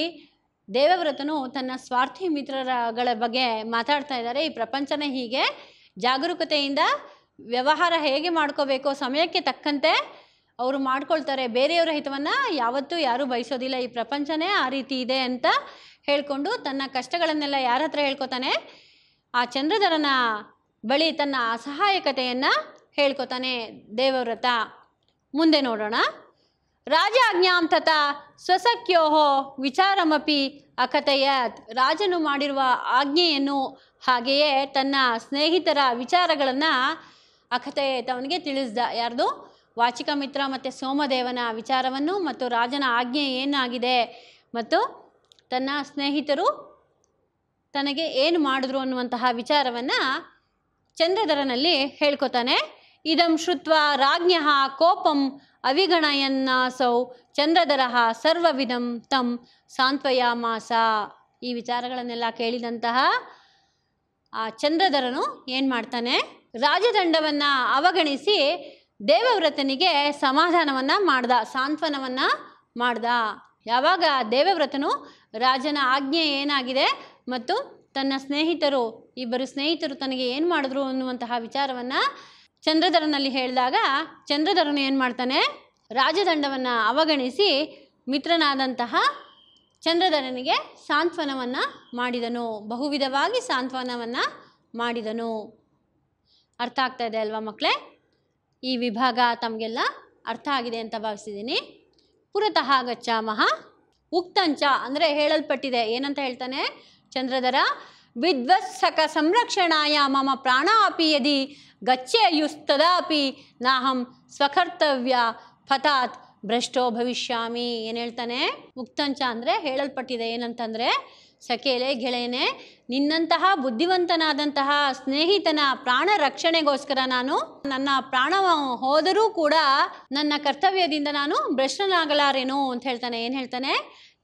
ದೇವವ್ರತನು ತನ್ನ ಸ್ವಾರ್ಥಿ ಮಿತ್ರರಗಳ ಬಗ್ಗೆ ಮಾತಾಡ್ತಾ ಇದ್ದಾರೆ ಈ ಪ್ರಪಂಚನೇ ಹೀಗೆ ಜಾಗರೂಕತೆಯಿಂದ ವ್ಯವಹಾರ ಹೇಗೆ ಮಾಡ್ಕೋಬೇಕು ಸಮಯಕ್ಕೆ ತಕ್ಕಂತೆ ಅವರು ಮಾಡ್ಕೊಳ್ತಾರೆ ಬೇರೆಯವರ ಹಿತವನ್ನು ಯಾವತ್ತೂ ಯಾರೂ ಬಯಸೋದಿಲ್ಲ ಈ ಪ್ರಪಂಚನೇ ಆ ರೀತಿ ಇದೆ ಅಂತ ಹೇಳಿಕೊಂಡು ತನ್ನ ಕಷ್ಟಗಳನ್ನೆಲ್ಲ ಯಾರ ಹತ್ರ ಹೇಳ್ಕೊತಾನೆ ಆ ಚಂದ್ರಧರನ ಬಳಿ ತನ್ನ ಅಸಹಾಯಕತೆಯನ್ನು ಹೇಳ್ಕೊತಾನೆ ದೇವವ್ರತ ಮುಂದೆ ನೋಡೋಣ ರಾಜ ತಥಾ ಸ್ವಸಖ್ಯೋಹೋ ವಿಚಾರಮಪಿ ಅಕಥೆಯ ರಾಜನು ಮಾಡಿರುವ ಆಜ್ಞೆಯನ್ನು ಹಾಗೆಯೇ ತನ್ನ ಸ್ನೇಹಿತರ ವಿಚಾರಗಳನ್ನು ಅಕಥೆಯ ತವನಿಗೆ ತಿಳಿಸ್ದ ಯಾರ್ದು ವಾಚಿಕ ಮಿತ್ರ ಮತ್ತು ಸೋಮದೇವನ ವಿಚಾರವನ್ನು ಮತ್ತು ರಾಜನ ಆಜ್ಞೆ ಏನಾಗಿದೆ ಮತ್ತು ತನ್ನ ಸ್ನೇಹಿತರು ತನಗೆ ಏನು ಮಾಡಿದ್ರು ಅನ್ನುವಂತಹ ವಿಚಾರವನ್ನು ಚಂದ್ರಧರನಲ್ಲಿ ಹೇಳ್ಕೊತಾನೆ ಇದಂ ಶ್ರುತ್ವ ರಾಜ್ಞ ಕೋಪಂ ಅವಿಗಣಯನ್ನಾಸೌ ಚಂದ್ರಧರ ಸರ್ವವಿಧಂ ತಂ ಸಾಂತ್ವಯಾಮಾಸ ಈ ವಿಚಾರಗಳನ್ನೆಲ್ಲ ಕೇಳಿದಂತಹ ಆ ಚಂದ್ರಧರನು ಏನು ಮಾಡ್ತಾನೆ ರಾಜದಂಡವನ್ನು ಅವಗಣಿಸಿ ದೇವವ್ರತನಿಗೆ ಸಮಾಧಾನವನ್ನು ಮಾಡ್ದ ಸಾಂತ್ವನವನ್ನು ಮಾಡ್ದ ಯಾವಾಗ ದೇವವ್ರತನು ರಾಜನ ಆಜ್ಞೆ ಏನಾಗಿದೆ ಮತ್ತು ತನ್ನ ಸ್ನೇಹಿತರು ಇಬ್ಬರು ಸ್ನೇಹಿತರು ತನಗೆ ಏನು ಮಾಡಿದ್ರು ಅನ್ನುವಂತಹ ವಿಚಾರವನ್ನು ಚಂದ್ರಧರನಲ್ಲಿ ಹೇಳಿದಾಗ ಚಂದ್ರಧರನು ಏನು ಮಾಡ್ತಾನೆ ರಾಜದಂಡವನ್ನು ಅವಗಣಿಸಿ ಮಿತ್ರನಾದಂತಹ ಚಂದ್ರಧರನಿಗೆ ಸಾಂತ್ವನವನ್ನು ಮಾಡಿದನು ಬಹುವಿಧವಾಗಿ ಸಾಂತ್ವನವನ್ನು ಮಾಡಿದನು ಅರ್ಥ ಆಗ್ತಾ ಇದೆ ಅಲ್ವಾ ಮಕ್ಕಳೇ ಈ ವಿಭಾಗ ತಮಗೆಲ್ಲ ಅರ್ಥ ಆಗಿದೆ ಅಂತ ಭಾವಿಸಿದ್ದೀನಿ ಪುರತಃ ಗಚ್ಚಾಮಹ ಉಕ್ತಂಚ ಅಂದರೆ ಹೇಳಲ್ಪಟ್ಟಿದೆ ಏನಂತ ಹೇಳ್ತಾನೆ ಚಂದ್ರಧರ ವಿಧ್ವಸ್ಸಕ ಸಂರಕ್ಷಣಾಯ ಮಮ ಪ್ರಾಣ ಅಪಿ ಯದಿ ಗಚ್ಚೆಯುಸ್ತದಾಪಿ ನಾಹಂ ಸ್ವಕರ್ತವ್ಯ ಫತಾತ್ ಭ್ರಷ್ಟೋ ಭವಿಷ್ಯಾಮಿ ಏನು ಹೇಳ್ತಾನೆ ಉಕ್ತಂಚ ಅಂದರೆ ಹೇಳಲ್ಪಟ್ಟಿದೆ ಏನಂತಂದರೆ ಸಖೇಲೆ ಗೆಳೆಯನೇ ನಿನ್ನಂತಹ ಬುದ್ಧಿವಂತನಾದಂತಹ ಸ್ನೇಹಿತನ ಪ್ರಾಣ ರಕ್ಷಣೆಗೋಸ್ಕರ ನಾನು ನನ್ನ ಪ್ರಾಣ ಹೋದರೂ ಕೂಡ ನನ್ನ ಕರ್ತವ್ಯದಿಂದ ನಾನು ಭ್ರಷ್ಟನಾಗಲಾರೇನು ಅಂತ ಹೇಳ್ತಾನೆ ಏನು ಹೇಳ್ತಾನೆ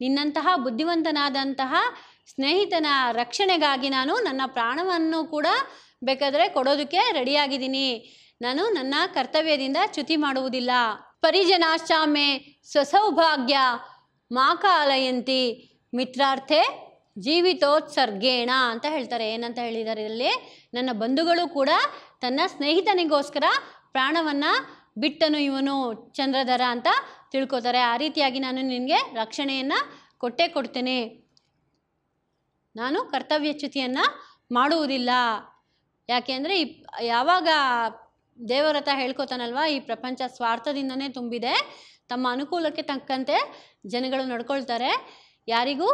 ನಿನ್ನಂತಹ ಬುದ್ಧಿವಂತನಾದಂತಹ ಸ್ನೇಹಿತನ ರಕ್ಷಣೆಗಾಗಿ ನಾನು ನನ್ನ ಪ್ರಾಣವನ್ನು ಕೂಡ ಬೇಕಾದರೆ ಕೊಡೋದಕ್ಕೆ ರೆಡಿಯಾಗಿದ್ದೀನಿ ನಾನು ನನ್ನ ಕರ್ತವ್ಯದಿಂದ ಚ್ಯುತಿ ಮಾಡುವುದಿಲ್ಲ ಪರಿಜನಾಶ್ಚಾಮೆ ಸ್ವಸೌಭಾಗ್ಯ ಮಾಕಾಲಯಂತಿ ಮಿತ್ರಾರ್ಥೆ ಜೀವಿತೋತ್ಸರ್ಗೇಣ ಅಂತ ಹೇಳ್ತಾರೆ ಏನಂತ ಹೇಳಿದ್ದಾರೆ ಇದರಲ್ಲಿ ನನ್ನ ಬಂಧುಗಳು ಕೂಡ ತನ್ನ ಸ್ನೇಹಿತನಿಗೋಸ್ಕರ ಪ್ರಾಣವನ್ನು ಬಿಟ್ಟನು ಇವನು ಚಂದ್ರಧರ ಅಂತ ತಿಳ್ಕೊತಾರೆ ಆ ರೀತಿಯಾಗಿ ನಾನು ನಿನಗೆ ರಕ್ಷಣೆಯನ್ನು ಕೊಟ್ಟೇ ಕೊಡ್ತೇನೆ ನಾನು ಕರ್ತವ್ಯಚ್ಯುತಿಯನ್ನು ಮಾಡುವುದಿಲ್ಲ ಯಾಕೆಂದರೆ ಈ ಯಾವಾಗ ದೇವರತ ಹೇಳ್ಕೊತಾನಲ್ವ ಈ ಪ್ರಪಂಚ ಸ್ವಾರ್ಥದಿಂದನೇ ತುಂಬಿದೆ ತಮ್ಮ ಅನುಕೂಲಕ್ಕೆ ತಕ್ಕಂತೆ ಜನಗಳು ನಡ್ಕೊಳ್ತಾರೆ ಯಾರಿಗೂ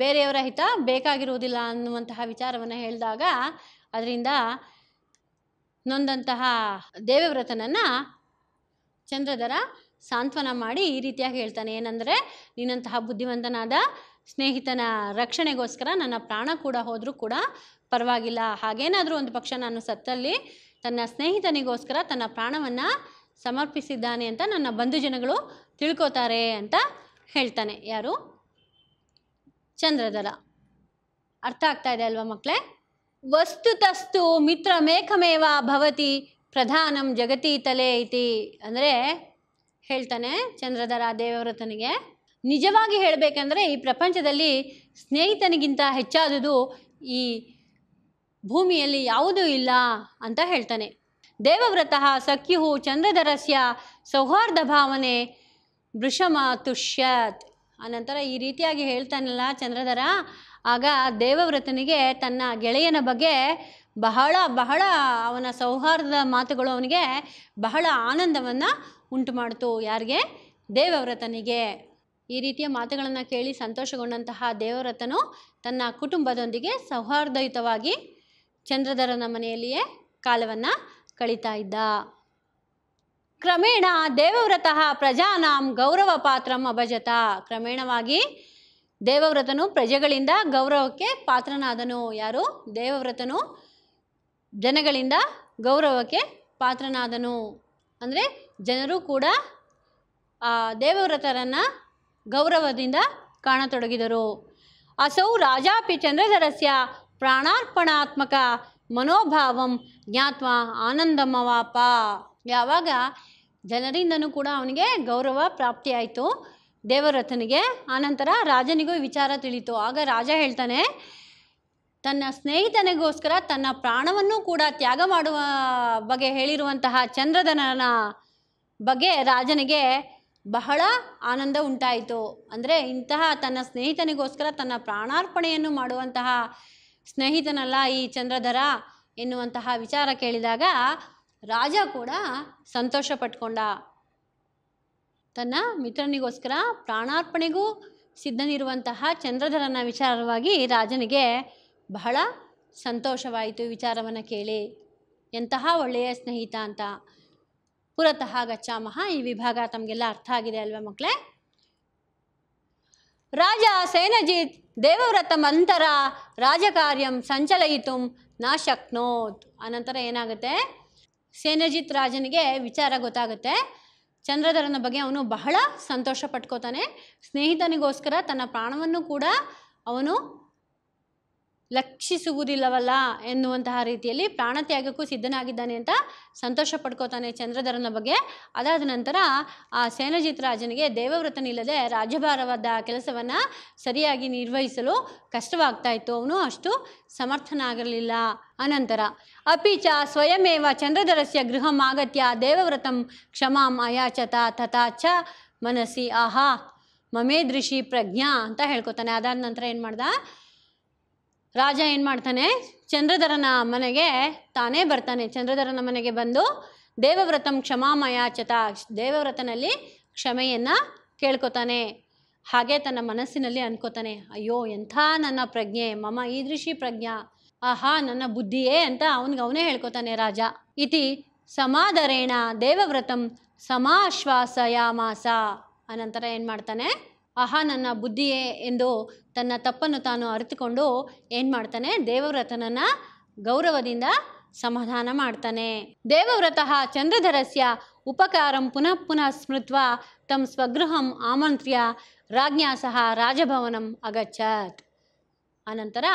ಬೇರೆಯವರ ಹಿತ ಬೇಕಾಗಿರುವುದಿಲ್ಲ ಅನ್ನುವಂತಹ ವಿಚಾರವನ್ನು ಹೇಳಿದಾಗ ಅದರಿಂದ ನೊಂದಂತಹ ದೇವವ್ರತನನ್ನು ಚಂದ್ರಧರ ಸಾಂತ್ವನ ಮಾಡಿ ಈ ರೀತಿಯಾಗಿ ಹೇಳ್ತಾನೆ ಏನಂದರೆ ನೀನಂತಹ ಬುದ್ಧಿವಂತನಾದ ಸ್ನೇಹಿತನ ರಕ್ಷಣೆಗೋಸ್ಕರ ನನ್ನ ಪ್ರಾಣ ಕೂಡ ಹೋದರೂ ಕೂಡ ಪರವಾಗಿಲ್ಲ ಹಾಗೇನಾದರೂ ಒಂದು ಪಕ್ಷ ನಾನು ಸತ್ತಲ್ಲಿ ತನ್ನ ಸ್ನೇಹಿತನಿಗೋಸ್ಕರ ತನ್ನ ಪ್ರಾಣವನ್ನು ಸಮರ್ಪಿಸಿದ್ದಾನೆ ಅಂತ ನನ್ನ ಬಂಧುಜನಗಳು ತಿಳ್ಕೋತಾರೆ ಅಂತ ಹೇಳ್ತಾನೆ ಯಾರು ಚಂದ್ರದಲ ಅರ್ಥ ಆಗ್ತಾ ಇದೆ ಅಲ್ವಾ ಮಕ್ಕಳೇ ವಸ್ತುತಸ್ತು ಮೇಘಮೇವ ಭವತಿ ಪ್ರಧಾನಂ ಜಗತಿ ತಲೆ ಇತಿ ಅಂದರೆ ಹೇಳ್ತಾನೆ ಚಂದ್ರಧರ ದೇವವ್ರತನಿಗೆ ನಿಜವಾಗಿ ಹೇಳಬೇಕಂದ್ರೆ ಈ ಪ್ರಪಂಚದಲ್ಲಿ ಸ್ನೇಹಿತನಿಗಿಂತ ಹೆಚ್ಚಾದುದು ಈ ಭೂಮಿಯಲ್ಲಿ ಯಾವುದೂ ಇಲ್ಲ ಅಂತ ಹೇಳ್ತಾನೆ ದೇವವ್ರತ ಸಖ್ಯು ಚಂದ್ರಧರಸ್ಯ ಸೌಹಾರ್ದ ಭಾವನೆ ವೃಷಮ ತುಷ್ಯತ್ ಆನಂತರ ಈ ರೀತಿಯಾಗಿ ಹೇಳ್ತಾನಲ್ಲ ಚಂದ್ರಧರ ಆಗ ದೇವವ್ರತನಿಗೆ ತನ್ನ ಗೆಳೆಯನ ಬಗ್ಗೆ ಬಹಳ ಬಹಳ ಅವನ ಸೌಹಾರ್ದದ ಮಾತುಗಳು ಅವನಿಗೆ ಬಹಳ ಆನಂದವನ್ನು ಉಂಟು ಮಾಡಿತು ಯಾರಿಗೆ ದೇವವ್ರತನಿಗೆ ಈ ರೀತಿಯ ಮಾತುಗಳನ್ನು ಕೇಳಿ ಸಂತೋಷಗೊಂಡಂತಹ ದೇವವ್ರತನು ತನ್ನ ಕುಟುಂಬದೊಂದಿಗೆ ಸೌಹಾರ್ದಯುತವಾಗಿ ಚಂದ್ರಧರನ ಮನೆಯಲ್ಲಿಯೇ ಕಾಲವನ್ನು ಕಳೀತಾ ಇದ್ದ ಕ್ರಮೇಣ ದೇವವ್ರತಃ ಪ್ರಜಾನಾಂ ಗೌರವ ಪಾತ್ರಂ ಅಭಜತ ಕ್ರಮೇಣವಾಗಿ ದೇವವ್ರತನು ಪ್ರಜೆಗಳಿಂದ ಗೌರವಕ್ಕೆ ಪಾತ್ರನಾದನು ಯಾರು ದೇವವ್ರತನು ಜನಗಳಿಂದ ಗೌರವಕ್ಕೆ ಪಾತ್ರನಾದನು ಅಂದರೆ ಜನರು ಕೂಡ ದೇವವ್ರತರನ್ನು ಗೌರವದಿಂದ ಕಾಣತೊಡಗಿದರು ಅಸೌ ರಾಜಾಪಿ ಚಂದ್ರಧರಸ್ಯ ಪ್ರಾಣಾರ್ಪಣಾತ್ಮಕ ಮನೋಭಾವಂ ಜ್ಞಾತ್ವ ಆನಂದಮವಾಪ ಯಾವಾಗ ಜನರಿಂದನೂ ಕೂಡ ಅವನಿಗೆ ಗೌರವ ಪ್ರಾಪ್ತಿಯಾಯಿತು ದೇವರಥನಿಗೆ ಆನಂತರ ರಾಜನಿಗೂ ವಿಚಾರ ತಿಳಿತು ಆಗ ರಾಜ ಹೇಳ್ತಾನೆ ತನ್ನ ಸ್ನೇಹಿತನಿಗೋಸ್ಕರ ತನ್ನ ಪ್ರಾಣವನ್ನು ಕೂಡ ತ್ಯಾಗ ಮಾಡುವ ಬಗ್ಗೆ ಹೇಳಿರುವಂತಹ ಚಂದ್ರಧನನ ಬಗ್ಗೆ ರಾಜನಿಗೆ ಬಹಳ ಆನಂದ ಉಂಟಾಯಿತು ಅಂದರೆ ಇಂತಹ ತನ್ನ ಸ್ನೇಹಿತನಿಗೋಸ್ಕರ ತನ್ನ ಪ್ರಾಣಾರ್ಪಣೆಯನ್ನು ಮಾಡುವಂತಹ ಸ್ನೇಹಿತನಲ್ಲ ಈ ಚಂದ್ರಧರ ಎನ್ನುವಂತಹ ವಿಚಾರ ಕೇಳಿದಾಗ ರಾಜ ಕೂಡ ಸಂತೋಷ ಪಟ್ಕೊಂಡ ತನ್ನ ಮಿತ್ರನಿಗೋಸ್ಕರ ಪ್ರಾಣಾರ್ಪಣೆಗೂ ಸಿದ್ಧನಿರುವಂತಹ ಚಂದ್ರಧರನ ವಿಚಾರವಾಗಿ ರಾಜನಿಗೆ ಬಹಳ ಸಂತೋಷವಾಯಿತು ವಿಚಾರವನ್ನು ಕೇಳಿ ಎಂತಹ ಒಳ್ಳೆಯ ಸ್ನೇಹಿತ ಅಂತ ಪುರತಃ ಗಚ್ಚಾಮಹ ಈ ವಿಭಾಗ ತಮಗೆಲ್ಲ ಅರ್ಥ ಆಗಿದೆ ಅಲ್ವಾ ಮಕ್ಕಳೇ ರಾಜ ಸೇನಜಿತ್ ದೇವವ್ರತ ಮಂತರ ರಾಜಕಾರ್ಯಂ ಸಂಚಲಯಿತು ನಾ ಶಕ್ನೋತ್ ಅನಂತರ ಏನಾಗುತ್ತೆ ಸೇನಜಿತ್ ರಾಜನಿಗೆ ವಿಚಾರ ಗೊತ್ತಾಗುತ್ತೆ ಚಂದ್ರಧರನ ಬಗ್ಗೆ ಅವನು ಬಹಳ ಸಂತೋಷ ಪಟ್ಕೋತಾನೆ ಸ್ನೇಹಿತನಿಗೋಸ್ಕರ ತನ್ನ ಪ್ರಾಣವನ್ನು ಕೂಡ ಅವನು ಲಕ್ಷಿಸುವುದಿಲ್ಲವಲ್ಲ ಎನ್ನುವಂತಹ ರೀತಿಯಲ್ಲಿ ಪ್ರಾಣತ್ಯಾಗಕ್ಕೂ ಸಿದ್ಧನಾಗಿದ್ದಾನೆ ಅಂತ ಸಂತೋಷ ಪಡ್ಕೋತಾನೆ ಚಂದ್ರಧರನ ಬಗ್ಗೆ ಅದಾದ ನಂತರ ಆ ಸೇನಜಿತ್ ರಾಜನಿಗೆ ದೇವವ್ರತನಿಲ್ಲದೆ ರಾಜಭಾರವಾದ ಕೆಲಸವನ್ನು ಸರಿಯಾಗಿ ನಿರ್ವಹಿಸಲು ಕಷ್ಟವಾಗ್ತಾ ಇತ್ತು ಅವನು ಅಷ್ಟು ಸಮರ್ಥನಾಗಿರಲಿಲ್ಲ ಅನಂತರ ಅಪಿ ಚ ಸ್ವಯಮೇವ ಚಂದ್ರಧರಸ್ಯ ಗೃಹಂ ಆಗತ್ಯ ದೇವವ್ರತಂ ಕ್ಷಮಾಂ ಅಯಾಚತ ತಥಾ ಚ ಮನಸ್ಸಿ ಆಹಾ ಮಮೇದೃಷಿ ಪ್ರಜ್ಞಾ ಅಂತ ಹೇಳ್ಕೊತಾನೆ ಅದಾದ ನಂತರ ಏನು ಮಾಡ್ದ ರಾಜ ಏನು ಮಾಡ್ತಾನೆ ಚಂದ್ರಧರನ ಮನೆಗೆ ತಾನೇ ಬರ್ತಾನೆ ಚಂದ್ರಧರನ ಮನೆಗೆ ಬಂದು ದೇವವ್ರತಂ ಕ್ಷಮಾಮಯಾಚತ ದೇವವ್ರತನಲ್ಲಿ ಕ್ಷಮೆಯನ್ನು ಕೇಳ್ಕೊತಾನೆ ಹಾಗೆ ತನ್ನ ಮನಸ್ಸಿನಲ್ಲಿ ಅನ್ಕೋತಾನೆ ಅಯ್ಯೋ ಎಂಥ ನನ್ನ ಪ್ರಜ್ಞೆ ಮಮ ಈದೃಶಿ ಪ್ರಜ್ಞಾ ಆಹಾ ನನ್ನ ಬುದ್ಧಿಯೇ ಅಂತ ಅವನಿಗೆ ಅವನೇ ಹೇಳ್ಕೊತಾನೆ ರಾಜ ಇತಿ ಸಮಾಧರೇಣ ದೇವವ್ರತಂ ಸಮಾಶ್ವಾಸಯಾಮಾಸ ಅನಂತರ ಏನು ಮಾಡ್ತಾನೆ ಆಹಾ ನನ್ನ ಬುದ್ಧಿಯೇ ಎಂದು ತನ್ನ ತಪ್ಪನ್ನು ತಾನು ಅರಿತುಕೊಂಡು ಏನು ಮಾಡ್ತಾನೆ ದೇವವ್ರತನನ್ನು ಗೌರವದಿಂದ ಸಮಾಧಾನ ಮಾಡ್ತಾನೆ ದೇವವ್ರತಃ ಚಂದ್ರಧರಸ್ಯ ಉಪಕಾರಂ ಪುನಃ ಪುನಃ ಸ್ಮೃತ್ವ ತಮ್ಮ ಸ್ವಗೃಹಂ ಆಮಂತ್ರ್ಯ ರಾಜ್ಞಾ ಸಹ ರಾಜಭವನಂ ಅಗಚ್ಚತ್ ಆನಂತರ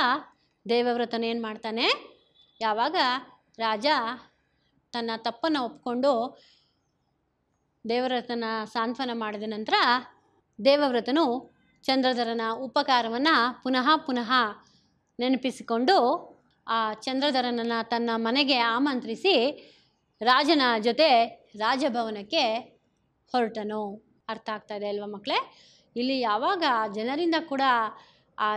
ದೇವವ್ರತನ ಏನು ಮಾಡ್ತಾನೆ ಯಾವಾಗ ರಾಜ ತನ್ನ ತಪ್ಪನ್ನು ಒಪ್ಕೊಂಡು ದೇವರತನ ಸಾಂತ್ವನ ಮಾಡಿದ ನಂತರ ದೇವವ್ರತನು ಚಂದ್ರಧರನ ಉಪಕಾರವನ್ನು ಪುನಃ ಪುನಃ ನೆನಪಿಸಿಕೊಂಡು ಆ ಚಂದ್ರಧರನನ್ನು ತನ್ನ ಮನೆಗೆ ಆಮಂತ್ರಿಸಿ ರಾಜನ ಜೊತೆ ರಾಜಭವನಕ್ಕೆ ಹೊರಟನು ಅರ್ಥ ಆಗ್ತಾ ಇದೆ ಅಲ್ವಾ ಮಕ್ಕಳೇ ಇಲ್ಲಿ ಯಾವಾಗ ಜನರಿಂದ ಕೂಡ ಆ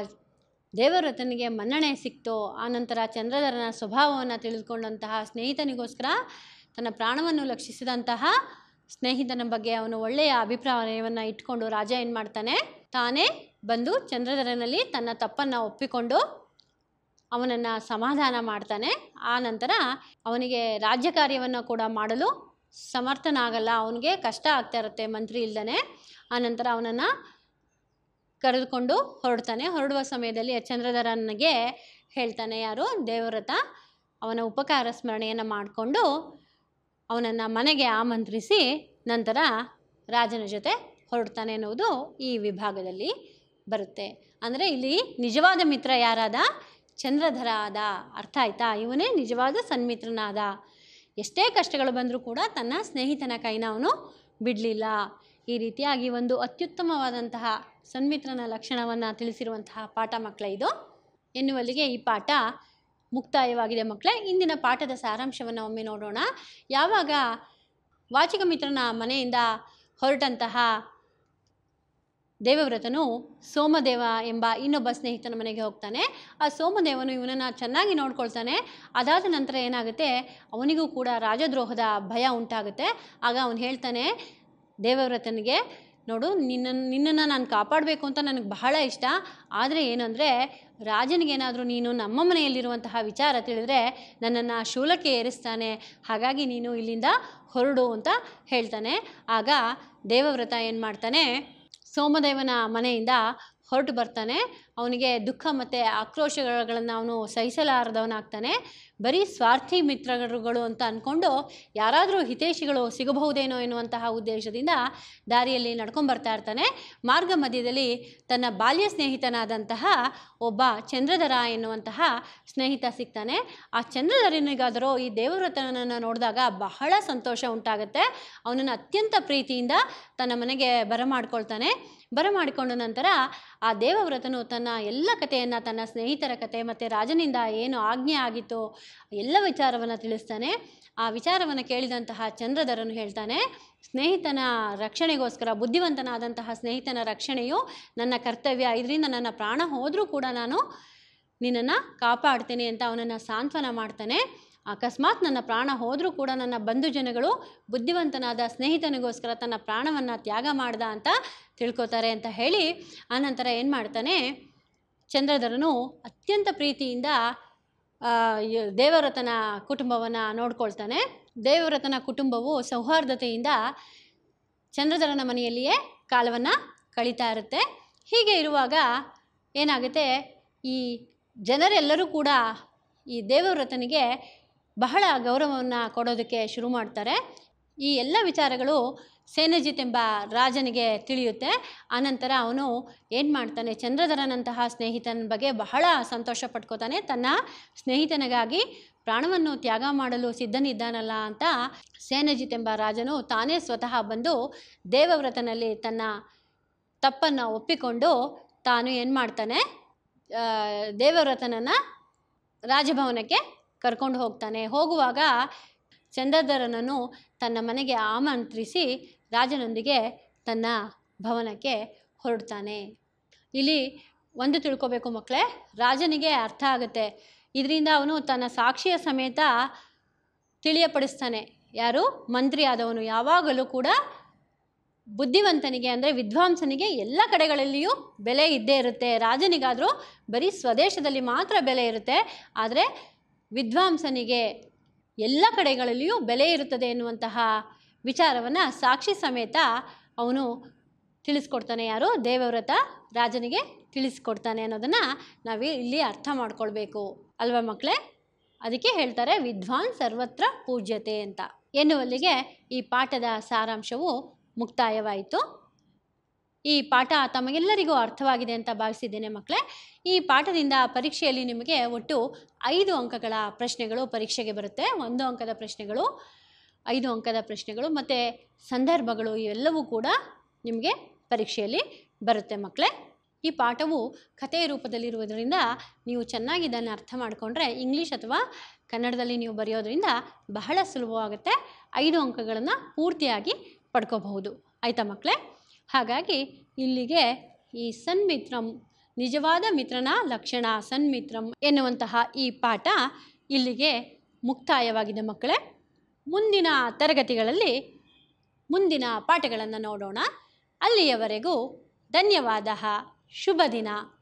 ದೇವವ್ರತನಿಗೆ ಮನ್ನಣೆ ಸಿಕ್ತೋ ಆನಂತರ ಚಂದ್ರಧರನ ಸ್ವಭಾವವನ್ನು ತಿಳಿದುಕೊಂಡಂತಹ ಸ್ನೇಹಿತನಿಗೋಸ್ಕರ ತನ್ನ ಪ್ರಾಣವನ್ನು ಲಕ್ಷಿಸಿದಂತಹ ಸ್ನೇಹಿತನ ಬಗ್ಗೆ ಅವನು ಒಳ್ಳೆಯ ಅಭಿಪ್ರಾಯವನ್ನು ಇಟ್ಕೊಂಡು ರಾಜ ಏನು ಮಾಡ್ತಾನೆ ತಾನೇ ಬಂದು ಚಂದ್ರಧರನಲ್ಲಿ ತನ್ನ ತಪ್ಪನ್ನು ಒಪ್ಪಿಕೊಂಡು ಅವನನ್ನು ಸಮಾಧಾನ ಮಾಡ್ತಾನೆ ಆ ನಂತರ ಅವನಿಗೆ ರಾಜ್ಯ ಕಾರ್ಯವನ್ನು ಕೂಡ ಮಾಡಲು ಸಮರ್ಥನಾಗಲ್ಲ ಅವನಿಗೆ ಕಷ್ಟ ಆಗ್ತಾ ಇರುತ್ತೆ ಮಂತ್ರಿ ಇಲ್ಲದೇ ಆ ನಂತರ ಅವನನ್ನು ಕರೆದುಕೊಂಡು ಹೊರಡ್ತಾನೆ ಹೊರಡುವ ಸಮಯದಲ್ಲಿ ಚಂದ್ರಧರನಿಗೆ ಹೇಳ್ತಾನೆ ಯಾರು ದೇವವ್ರತ ಅವನ ಉಪಕಾರ ಸ್ಮರಣೆಯನ್ನು ಮಾಡಿಕೊಂಡು ಅವನನ್ನು ಮನೆಗೆ ಆಮಂತ್ರಿಸಿ ನಂತರ ರಾಜನ ಜೊತೆ ಹೊರಡ್ತಾನೆ ಅನ್ನೋದು ಈ ವಿಭಾಗದಲ್ಲಿ ಬರುತ್ತೆ ಅಂದರೆ ಇಲ್ಲಿ ನಿಜವಾದ ಮಿತ್ರ ಯಾರಾದ ಚಂದ್ರಧರ ಆದ ಅರ್ಥ ಆಯ್ತಾ ಇವನೇ ನಿಜವಾದ ಸನ್ಮಿತ್ರನಾದ ಎಷ್ಟೇ ಕಷ್ಟಗಳು ಬಂದರೂ ಕೂಡ ತನ್ನ ಸ್ನೇಹಿತನ ಕೈನ ಅವನು ಬಿಡಲಿಲ್ಲ ಈ ರೀತಿಯಾಗಿ ಒಂದು ಅತ್ಯುತ್ತಮವಾದಂತಹ ಸನ್ಮಿತ್ರನ ಲಕ್ಷಣವನ್ನು ತಿಳಿಸಿರುವಂತಹ ಪಾಠ ಮಕ್ಕಳ ಇದು ಎನ್ನುವಲ್ಲಿಗೆ ಈ ಪಾಠ ಮುಕ್ತಾಯವಾಗಿದೆ ಮಕ್ಕಳೇ ಇಂದಿನ ಪಾಠದ ಸಾರಾಂಶವನ್ನು ಒಮ್ಮೆ ನೋಡೋಣ ಯಾವಾಗ ವಾಚಿಕ ಮಿತ್ರನ ಮನೆಯಿಂದ ಹೊರಟಂತಹ ದೇವವ್ರತನು ಸೋಮದೇವ ಎಂಬ ಇನ್ನೊಬ್ಬ ಸ್ನೇಹಿತನ ಮನೆಗೆ ಹೋಗ್ತಾನೆ ಆ ಸೋಮದೇವನು ಇವನನ್ನು ಚೆನ್ನಾಗಿ ನೋಡ್ಕೊಳ್ತಾನೆ ಅದಾದ ನಂತರ ಏನಾಗುತ್ತೆ ಅವನಿಗೂ ಕೂಡ ರಾಜದ್ರೋಹದ ಭಯ ಉಂಟಾಗುತ್ತೆ ಆಗ ಅವನು ಹೇಳ್ತಾನೆ ದೇವವ್ರತನಿಗೆ ನೋಡು ನಿನ್ನನ್ನು ನಿನ್ನನ್ನು ನಾನು ಕಾಪಾಡಬೇಕು ಅಂತ ನನಗೆ ಬಹಳ ಇಷ್ಟ ಆದರೆ ಏನಂದರೆ ರಾಜನಿಗೇನಾದರೂ ನೀನು ನಮ್ಮ ಮನೆಯಲ್ಲಿರುವಂತಹ ವಿಚಾರ ತಿಳಿದರೆ ನನ್ನನ್ನು ಶೂಲಕ್ಕೆ ಏರಿಸ್ತಾನೆ ಹಾಗಾಗಿ ನೀನು ಇಲ್ಲಿಂದ ಹೊರಡು ಅಂತ ಹೇಳ್ತಾನೆ ಆಗ ದೇವವ್ರತ ಏನು ಮಾಡ್ತಾನೆ ಸೋಮದೇವನ ಮನೆಯಿಂದ ಹೊರಟು ಬರ್ತಾನೆ ಅವನಿಗೆ ದುಃಖ ಮತ್ತು ಆಕ್ರೋಶಗಳನ್ನು ಅವನು ಸಹಿಸಲಾರದವನಾಗ್ತಾನೆ ಬರೀ ಸ್ವಾರ್ಥಿ ಮಿತ್ರಗಳು ಅಂತ ಅಂದ್ಕೊಂಡು ಯಾರಾದರೂ ಹಿತೈಷಿಗಳು ಸಿಗಬಹುದೇನೋ ಎನ್ನುವಂತಹ ಉದ್ದೇಶದಿಂದ ದಾರಿಯಲ್ಲಿ ನಡ್ಕೊಂಬರ್ತಾ ಇರ್ತಾನೆ ಮಾರ್ಗ ಮಧ್ಯದಲ್ಲಿ ತನ್ನ ಬಾಲ್ಯ ಸ್ನೇಹಿತನಾದಂತಹ ಒಬ್ಬ ಚಂದ್ರಧರ ಎನ್ನುವಂತಹ ಸ್ನೇಹಿತ ಸಿಗ್ತಾನೆ ಆ ಚಂದ್ರಧರನಿಗಾದರೂ ಈ ದೇವವ್ರತನನ್ನು ನೋಡಿದಾಗ ಬಹಳ ಸಂತೋಷ ಉಂಟಾಗುತ್ತೆ ಅವನನ್ನು ಅತ್ಯಂತ ಪ್ರೀತಿಯಿಂದ ತನ್ನ ಮನೆಗೆ ಬರಮಾಡ್ಕೊಳ್ತಾನೆ ಬರಮಾಡಿಕೊಂಡ ನಂತರ ಆ ದೇವವ್ರತನು ತನ್ನ ಎಲ್ಲ ಕಥೆಯನ್ನು ತನ್ನ ಸ್ನೇಹಿತರ ಕತೆ ಮತ್ತು ರಾಜನಿಂದ ಏನು ಆಜ್ಞೆ ಆಗಿತ್ತು ಎಲ್ಲ ವಿಚಾರವನ್ನು ತಿಳಿಸ್ತಾನೆ ಆ ವಿಚಾರವನ್ನು ಕೇಳಿದಂತಹ ಚಂದ್ರಧರನು ಹೇಳ್ತಾನೆ ಸ್ನೇಹಿತನ ರಕ್ಷಣೆಗೋಸ್ಕರ ಬುದ್ಧಿವಂತನಾದಂತಹ ಸ್ನೇಹಿತನ ರಕ್ಷಣೆಯು ನನ್ನ ಕರ್ತವ್ಯ ಇದರಿಂದ ನನ್ನ ಪ್ರಾಣ ಹೋದರೂ ಕೂಡ ನಾನು ನಿನ್ನನ್ನು ಕಾಪಾಡ್ತೇನೆ ಅಂತ ಅವನನ್ನು ಸಾಂತ್ವನ ಮಾಡ್ತಾನೆ ಅಕಸ್ಮಾತ್ ನನ್ನ ಪ್ರಾಣ ಹೋದರೂ ಕೂಡ ನನ್ನ ಬಂಧು ಜನಗಳು ಬುದ್ಧಿವಂತನಾದ ಸ್ನೇಹಿತನಿಗೋಸ್ಕರ ತನ್ನ ಪ್ರಾಣವನ್ನು ತ್ಯಾಗ ಮಾಡ್ದ ಅಂತ ತಿಳ್ಕೊತಾರೆ ಅಂತ ಹೇಳಿ ಆನಂತರ ಏನು ಮಾಡ್ತಾನೆ ಚಂದ್ರಧರನು ಅತ್ಯಂತ ಪ್ರೀತಿಯಿಂದ ದೇವರತನ ಕುಟುಂಬವನ್ನು ನೋಡ್ಕೊಳ್ತಾನೆ ದೇವರತನ ಕುಟುಂಬವು ಸೌಹಾರ್ದತೆಯಿಂದ ಚಂದ್ರಧರನ ಮನೆಯಲ್ಲಿಯೇ ಕಾಲವನ್ನು ಕಳೀತಾ ಇರುತ್ತೆ ಹೀಗೆ ಇರುವಾಗ ಏನಾಗುತ್ತೆ ಈ ಜನರೆಲ್ಲರೂ ಕೂಡ ಈ ದೇವವ್ರತನಿಗೆ ಬಹಳ ಗೌರವವನ್ನು ಕೊಡೋದಕ್ಕೆ ಶುರು ಮಾಡ್ತಾರೆ ಈ ಎಲ್ಲ ವಿಚಾರಗಳು ಸೇನಜಿತ್ ಎಂಬ ರಾಜನಿಗೆ ತಿಳಿಯುತ್ತೆ ಆನಂತರ ಅವನು ಏನು ಮಾಡ್ತಾನೆ ಚಂದ್ರಧರನಂತಹ ಸ್ನೇಹಿತನ ಬಗ್ಗೆ ಬಹಳ ಸಂತೋಷ ಪಟ್ಕೋತಾನೆ ತನ್ನ ಸ್ನೇಹಿತನಿಗಾಗಿ ಪ್ರಾಣವನ್ನು ತ್ಯಾಗ ಮಾಡಲು ಸಿದ್ಧನಿದ್ದಾನಲ್ಲ ಅಂತ ಸೇನಜಿತ್ ಎಂಬ ರಾಜನು ತಾನೇ ಸ್ವತಃ ಬಂದು ದೇವವ್ರತನಲ್ಲಿ ತನ್ನ ತಪ್ಪನ್ನು ಒಪ್ಪಿಕೊಂಡು ತಾನು ಏನು ಮಾಡ್ತಾನೆ ದೇವವ್ರತನನ್ನು ರಾಜಭವನಕ್ಕೆ ಕರ್ಕೊಂಡು ಹೋಗ್ತಾನೆ ಹೋಗುವಾಗ ಚಂದ್ರಧರನನ್ನು ತನ್ನ ಮನೆಗೆ ಆಮಂತ್ರಿಸಿ ರಾಜನೊಂದಿಗೆ ತನ್ನ ಭವನಕ್ಕೆ ಹೊರಡ್ತಾನೆ ಇಲ್ಲಿ ಒಂದು ತಿಳ್ಕೋಬೇಕು ಮಕ್ಕಳೇ ರಾಜನಿಗೆ ಅರ್ಥ ಆಗುತ್ತೆ ಇದರಿಂದ ಅವನು ತನ್ನ ಸಾಕ್ಷಿಯ ಸಮೇತ ತಿಳಿಯಪಡಿಸ್ತಾನೆ ಯಾರು ಮಂತ್ರಿ ಆದವನು ಯಾವಾಗಲೂ ಕೂಡ ಬುದ್ಧಿವಂತನಿಗೆ ಅಂದರೆ ವಿದ್ವಾಂಸನಿಗೆ ಎಲ್ಲ ಕಡೆಗಳಲ್ಲಿಯೂ ಬೆಲೆ ಇದ್ದೇ ಇರುತ್ತೆ ರಾಜನಿಗಾದರೂ ಬರೀ ಸ್ವದೇಶದಲ್ಲಿ ಮಾತ್ರ ಬೆಲೆ ಇರುತ್ತೆ ಆದರೆ ವಿದ್ವಾಂಸನಿಗೆ ಎಲ್ಲ ಕಡೆಗಳಲ್ಲಿಯೂ ಬೆಲೆ ಇರುತ್ತದೆ ಎನ್ನುವಂತಹ ವಿಚಾರವನ್ನು ಸಾಕ್ಷಿ ಸಮೇತ ಅವನು ತಿಳಿಸ್ಕೊಡ್ತಾನೆ ಯಾರು ದೇವವ್ರತ ರಾಜನಿಗೆ ತಿಳಿಸ್ಕೊಡ್ತಾನೆ ಅನ್ನೋದನ್ನು ನಾವು ಇಲ್ಲಿ ಅರ್ಥ ಮಾಡ್ಕೊಳ್ಬೇಕು ಅಲ್ವಾ ಮಕ್ಕಳೇ ಅದಕ್ಕೆ ಹೇಳ್ತಾರೆ ವಿದ್ವಾನ್ ಸರ್ವತ್ರ ಪೂಜ್ಯತೆ ಅಂತ ಎನ್ನುವಲ್ಲಿಗೆ ಈ ಪಾಠದ ಸಾರಾಂಶವು ಮುಕ್ತಾಯವಾಯಿತು ಈ ಪಾಠ ತಮಗೆಲ್ಲರಿಗೂ ಅರ್ಥವಾಗಿದೆ ಅಂತ ಭಾವಿಸಿದ್ದೇನೆ ಮಕ್ಕಳೇ ಈ ಪಾಠದಿಂದ ಪರೀಕ್ಷೆಯಲ್ಲಿ ನಿಮಗೆ ಒಟ್ಟು ಐದು ಅಂಕಗಳ ಪ್ರಶ್ನೆಗಳು ಪರೀಕ್ಷೆಗೆ ಬರುತ್ತೆ ಒಂದು ಅಂಕದ ಪ್ರಶ್ನೆಗಳು ಐದು ಅಂಕದ ಪ್ರಶ್ನೆಗಳು ಮತ್ತು ಸಂದರ್ಭಗಳು ಇವೆಲ್ಲವೂ ಕೂಡ ನಿಮಗೆ ಪರೀಕ್ಷೆಯಲ್ಲಿ ಬರುತ್ತೆ ಮಕ್ಕಳೇ ಈ ಪಾಠವು ಕಥೆಯ ರೂಪದಲ್ಲಿರುವುದರಿಂದ ನೀವು ಚೆನ್ನಾಗಿ ಇದನ್ನು ಅರ್ಥ ಮಾಡಿಕೊಂಡ್ರೆ ಇಂಗ್ಲೀಷ್ ಅಥವಾ ಕನ್ನಡದಲ್ಲಿ ನೀವು ಬರೆಯೋದ್ರಿಂದ ಬಹಳ ಸುಲಭವಾಗುತ್ತೆ ಐದು ಅಂಕಗಳನ್ನು ಪೂರ್ತಿಯಾಗಿ ಪಡ್ಕೋಬಹುದು ಆಯಿತಾ ಮಕ್ಕಳೇ ಹಾಗಾಗಿ ಇಲ್ಲಿಗೆ ಈ ಸನ್ಮಿತ್ರಂ ನಿಜವಾದ ಮಿತ್ರನ ಲಕ್ಷಣ ಸನ್ಮಿತ್ರಂ ಎನ್ನುವಂತಹ ಈ ಪಾಠ ಇಲ್ಲಿಗೆ ಮುಕ್ತಾಯವಾಗಿದೆ ಮಕ್ಕಳೇ ಮುಂದಿನ ತರಗತಿಗಳಲ್ಲಿ ಮುಂದಿನ ಪಾಠಗಳನ್ನು ನೋಡೋಣ ಅಲ್ಲಿಯವರೆಗೂ ಧನ್ಯವಾದ ಶುಭ ದಿನ